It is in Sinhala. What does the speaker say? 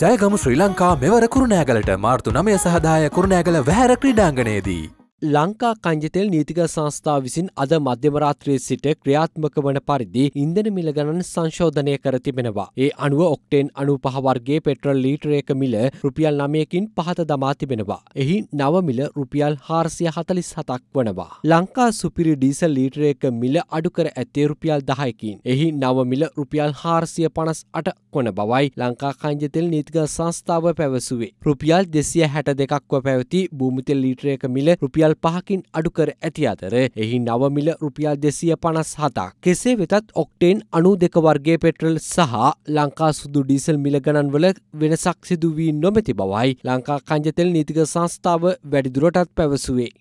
ජයගම ශ්‍රී ලංකා මෙවර කුරුණෑගලට මාර්තු නමය සහදාය කුරුණෑගල වැහැර ක්‍රීඩාංගනයේදී. ලංකා කංජතෙල් නීතික සංස්ථා විසින් අද මධ්‍යමරාත්‍රයේ සිට ක්‍රියාත්මක වන පරිදි ඉන්දන මිල ගණන් සංශෝධනය කර තිබෙනවා. ඒ අනුව ඔක්ටේන් අනු පහවර්ගේ පෙට්‍රල් ලීටරයක මිල රුපියල් නමයකින් පහත දමා තිබෙනවා. එහි නවමිල රුපියල් හාරසිය හතලිස් හතක් වනවා. ලංකා සුපිරි ඩීසල් ලීටරයක මිල අඩුකර ඇත්තේ රුපියල් දහයකින්. එහි නවමිල රුපියල් හාරසිය පනස් අට දක්වන බවයි ලංකා කංජතෙල් නීතිග සංස්ථාව පැවසුවේ. රුපියල් දෙසිය හැට දෙකක්ව පැවති භූමිතෙල් ලීට්‍රයක මිල රුපියල් පහකින් අඩුකර ඇති අතර එහි නවමිල රුපියල් දෙසිය පනස් හතා. කෙසේ වෙතත් ඔක්ටේන් අනු දෙකවර්ගේ පෙට්‍රල් සහ ලංකා සුදු ඩීසල් මිලගණන්වල වෙනසක් සිදුවී නොමැති බවයි ලංකා කංජතෙල් නීතික සංස්ථාව වැඩිදුරටත් පැවසුවේ.